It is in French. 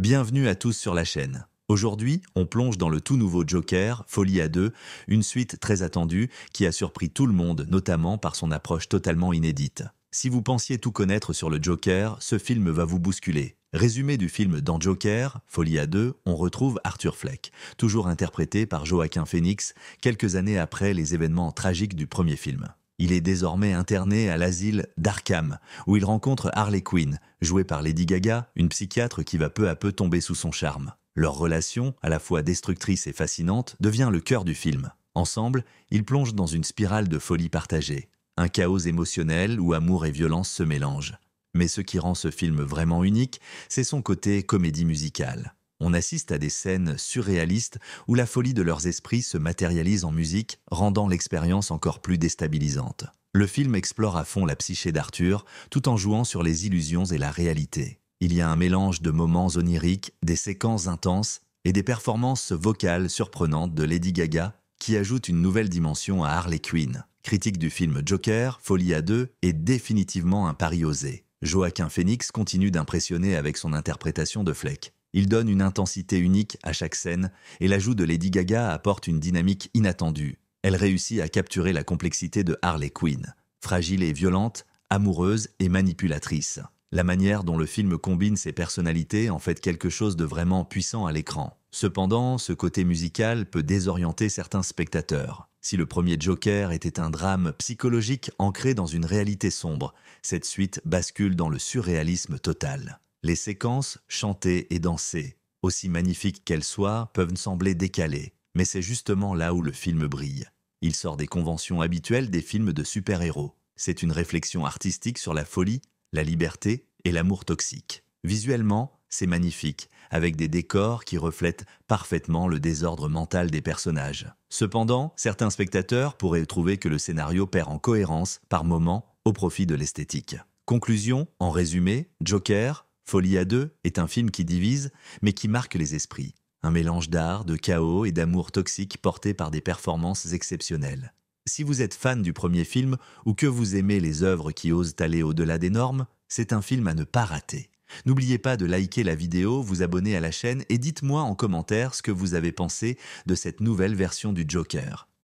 Bienvenue à tous sur la chaîne. Aujourd'hui, on plonge dans le tout nouveau Joker, Folie à deux, une suite très attendue qui a surpris tout le monde, notamment par son approche totalement inédite. Si vous pensiez tout connaître sur le Joker, ce film va vous bousculer. Résumé du film Dans Joker, Folie à deux, on retrouve Arthur Fleck, toujours interprété par Joaquin Phoenix, quelques années après les événements tragiques du premier film. Il est désormais interné à l'asile d'Arkham, où il rencontre Harley Quinn, jouée par Lady Gaga, une psychiatre qui va peu à peu tomber sous son charme. Leur relation, à la fois destructrice et fascinante, devient le cœur du film. Ensemble, ils plongent dans une spirale de folie partagée, un chaos émotionnel où amour et violence se mélangent. Mais ce qui rend ce film vraiment unique, c'est son côté comédie musicale on assiste à des scènes surréalistes où la folie de leurs esprits se matérialise en musique, rendant l'expérience encore plus déstabilisante. Le film explore à fond la psyché d'Arthur, tout en jouant sur les illusions et la réalité. Il y a un mélange de moments oniriques, des séquences intenses et des performances vocales surprenantes de Lady Gaga qui ajoute une nouvelle dimension à Harley Quinn. Critique du film Joker, Folie à deux est définitivement un pari osé. Joaquin Phoenix continue d'impressionner avec son interprétation de Fleck. Il donne une intensité unique à chaque scène et l'ajout de Lady Gaga apporte une dynamique inattendue. Elle réussit à capturer la complexité de Harley Quinn, fragile et violente, amoureuse et manipulatrice. La manière dont le film combine ses personnalités en fait quelque chose de vraiment puissant à l'écran. Cependant, ce côté musical peut désorienter certains spectateurs. Si le premier Joker était un drame psychologique ancré dans une réalité sombre, cette suite bascule dans le surréalisme total. Les séquences chantées et dansées, aussi magnifiques qu'elles soient, peuvent sembler décalées, mais c'est justement là où le film brille. Il sort des conventions habituelles des films de super-héros. C'est une réflexion artistique sur la folie, la liberté et l'amour toxique. Visuellement, c'est magnifique, avec des décors qui reflètent parfaitement le désordre mental des personnages. Cependant, certains spectateurs pourraient trouver que le scénario perd en cohérence par moments au profit de l'esthétique. Conclusion, en résumé, Joker, Folie à deux est un film qui divise, mais qui marque les esprits. Un mélange d'art, de chaos et d'amour toxique porté par des performances exceptionnelles. Si vous êtes fan du premier film ou que vous aimez les œuvres qui osent aller au-delà des normes, c'est un film à ne pas rater. N'oubliez pas de liker la vidéo, vous abonner à la chaîne et dites-moi en commentaire ce que vous avez pensé de cette nouvelle version du Joker.